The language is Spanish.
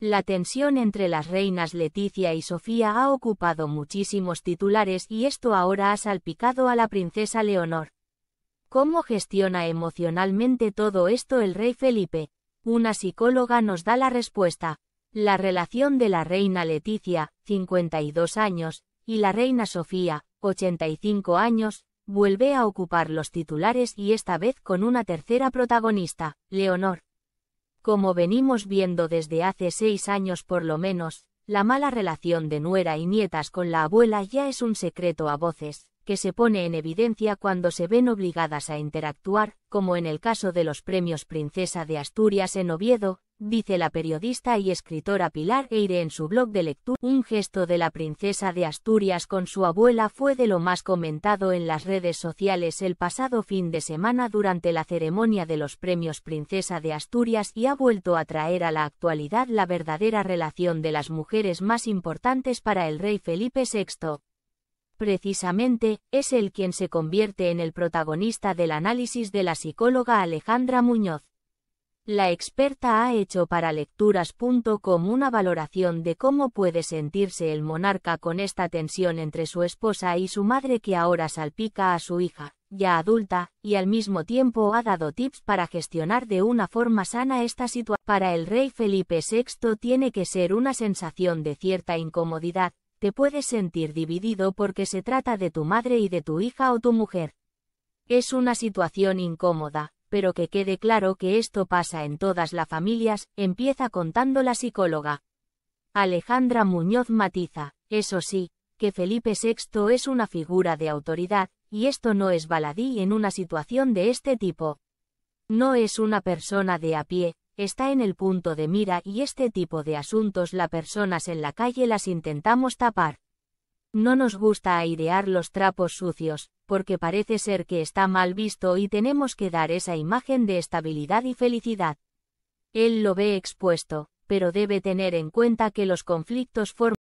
La tensión entre las reinas Leticia y Sofía ha ocupado muchísimos titulares y esto ahora ha salpicado a la princesa Leonor. ¿Cómo gestiona emocionalmente todo esto el rey Felipe? Una psicóloga nos da la respuesta. La relación de la reina Leticia, 52 años, y la reina Sofía, 85 años, vuelve a ocupar los titulares y esta vez con una tercera protagonista, Leonor. Como venimos viendo desde hace seis años por lo menos, la mala relación de nuera y nietas con la abuela ya es un secreto a voces, que se pone en evidencia cuando se ven obligadas a interactuar, como en el caso de los premios Princesa de Asturias en Oviedo, dice la periodista y escritora Pilar Eire en su blog de lectura. Un gesto de la princesa de Asturias con su abuela fue de lo más comentado en las redes sociales el pasado fin de semana durante la ceremonia de los premios Princesa de Asturias y ha vuelto a traer a la actualidad la verdadera relación de las mujeres más importantes para el rey Felipe VI. Precisamente, es él quien se convierte en el protagonista del análisis de la psicóloga Alejandra Muñoz. La experta ha hecho para lecturas.com una valoración de cómo puede sentirse el monarca con esta tensión entre su esposa y su madre que ahora salpica a su hija, ya adulta, y al mismo tiempo ha dado tips para gestionar de una forma sana esta situación. Para el rey Felipe VI tiene que ser una sensación de cierta incomodidad, te puedes sentir dividido porque se trata de tu madre y de tu hija o tu mujer. Es una situación incómoda, pero que quede claro que esto pasa en todas las familias, empieza contando la psicóloga. Alejandra Muñoz matiza, eso sí, que Felipe VI es una figura de autoridad, y esto no es baladí en una situación de este tipo. No es una persona de a pie, está en el punto de mira y este tipo de asuntos las personas en la calle las intentamos tapar. No nos gusta airear los trapos sucios, porque parece ser que está mal visto y tenemos que dar esa imagen de estabilidad y felicidad. Él lo ve expuesto, pero debe tener en cuenta que los conflictos forman